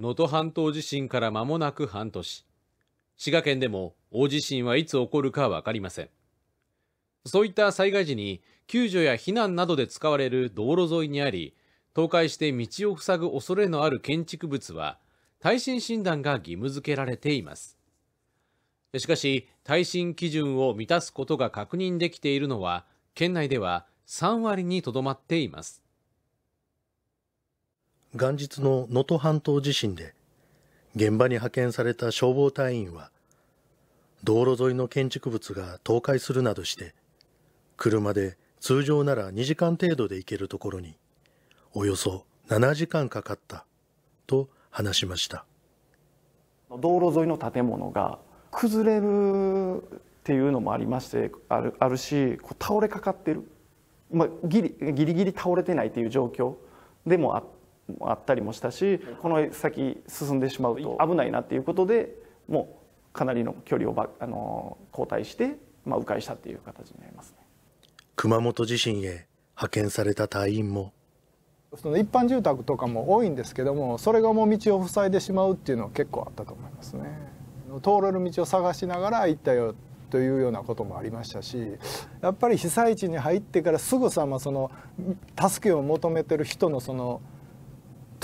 能登半島地震から間もなく半年。滋賀県でも大地震はいつ起こるかわかりません。そういった災害時に救助や避難などで使われる道路沿いにあり、倒壊して道を塞ぐ恐れのある建築物は、耐震診断が義務付けられています。しかし、耐震基準を満たすことが確認できているのは、県内では3割にとどまっています。元日の能登半島地震で現場に派遣された消防隊員は道路沿いの建築物が倒壊するなどして車で通常なら2時間程度で行けるところにおよそ7時間かかったと話しました道路沿いの建物が崩れるっていうのもありましてあるあるし倒れかかってる、まあ、ギリギリギリ倒れてないっていう状況でもあって。あったりもしたしこの先進んでしまうと危ないなっていうことでもうかなりの距離をばあの後退して、まあ、迂回したっていう形になります、ね、熊本地震へ派遣された隊員もその一般住宅とかも多いんですけどもそれがもう道を塞いでしまうっていうのは結構あったと思いますね通れる道を探しながら行ったよというようなこともありましたしやっぱり被災地に入ってからすぐさまその助けを求めてる人のその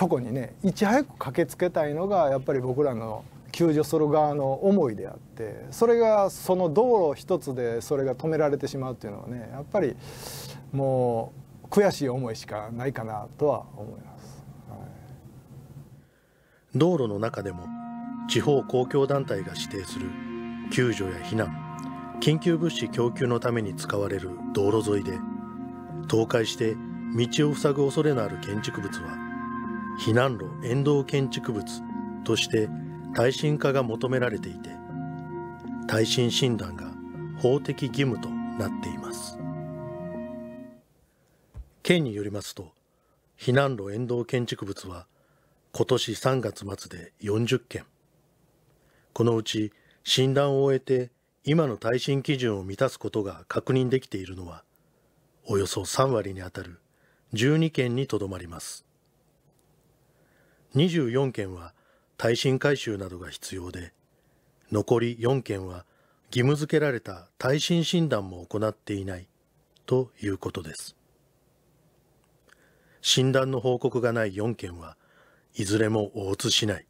とこにねいち早く駆けつけたいのがやっぱり僕らの救助する側の思いであってそれがその道路一つでそれが止められてしまうっていうのはねやっぱりもう悔しい思いしかないかなとは思います、はい、道路の中でも地方公共団体が指定する救助や避難緊急物資供給のために使われる道路沿いで倒壊して道を塞ぐ恐れのある建築物は避難路沿道建築物として耐震化が求められていて耐震診断が法的義務となっています県によりますと避難路沿道建築物は今年3月末で40件このうち診断を終えて今の耐震基準を満たすことが確認できているのはおよそ3割にあたる12件にとどまります24件は耐震改修などが必要で、残り4件は義務付けられた耐震診断も行っていないということです。診断の報告がない4件はいずれも大津市内。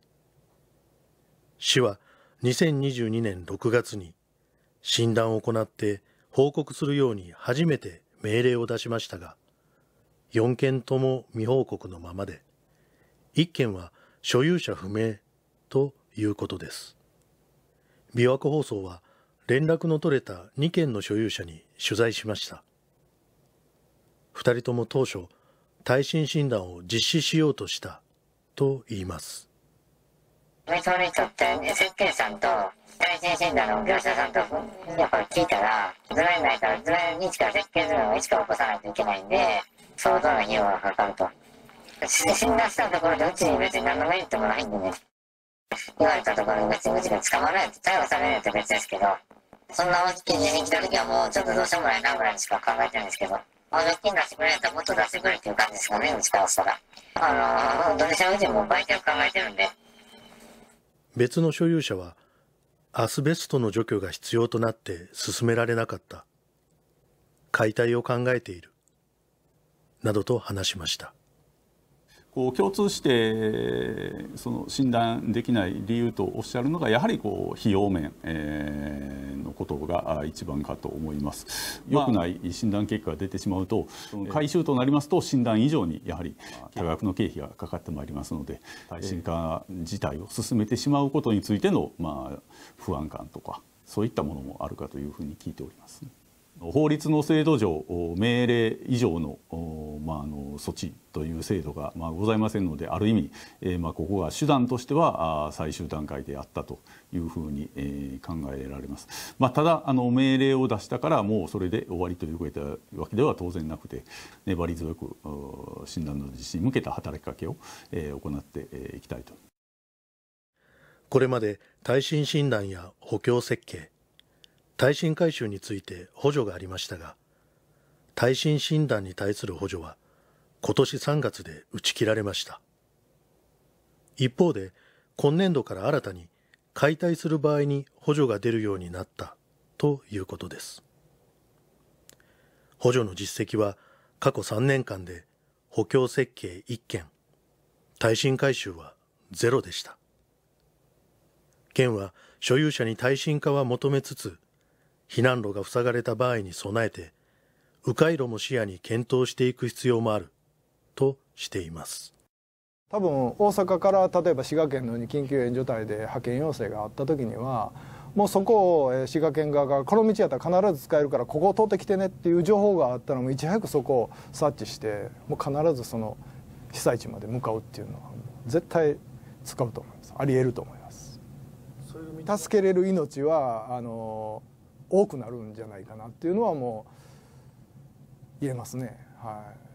市は2022年6月に診断を行って報告するように初めて命令を出しましたが、4件とも未報告のままで、1件は所有者不明ということです。琵琶湖放送は連絡の取れた2件の所有者に取材しました。2人とも当初、耐震診断を実施しようとしたと言います。見積もって設計士さんと耐震診断の業者さんとやっぱり聞いたらら面ないからら面にしか設計図面をつか起こさないといけないんで相当な費用がかかると。診出したところで、うちに別に何のメリットもないんでね、言われたところに別にうちが捕まらないと逮捕されないと別ですけど、そんな大きい地震来た時はもうちょっとどうしようもないなぐらいしか考えてないんですけど、補助金出してくれたらもっと出してくれっていう感じですかね、うちからしたら。あの、うちも売却考えてるんで。別の所有者は、アスベストの除去が必要となって進められなかった。解体を考えている。などと話しました。こう共通してその診断できない理由とおっしゃるのがやはりこう費用面、えー、のことが一番かと思います。良くない診断結果が出てしまうと回収となりますと診断以上にやはり多額の経費がかかってまいりますので耐震化自体を進めてしまうことについてのまあ不安感とかそういったものもあるかというふうに聞いております。法律の制度上命令以上の,、まあ、あの措置という制度が、まあ、ございませんのである意味、えーまあ、ここが手段としては最終段階であったというふうに、えー、考えられます、まあ、ただあの命令を出したからもうそれで終わりというわけでは当然なくて粘り強く診断の実施に向けた働きかけを、えー、行っていきたいとこれまで耐震診断や補強設計耐震改修について補助がありましたが、耐震診断に対する補助は今年3月で打ち切られました。一方で、今年度から新たに解体する場合に補助が出るようになったということです。補助の実績は過去3年間で補強設計1件、耐震改修はゼロでした。県は所有者に耐震化は求めつつ、避難路が塞がれた場合に備えて、迂回路も視野に検討していく必要もあるとしています。多分大阪から例えば滋賀県のに緊急援助隊で派遣要請があった時にはもうそこを滋賀県側がこの道やったら必ず使えるからここを通ってきてねっていう情報があったらもういち早くそこを察知してもう必ずその被災地まで向かうっていうのは絶対使うと思いますありえると思います助けれる命はあの多くなるんじゃないかなっていうのはもう言えますねはい。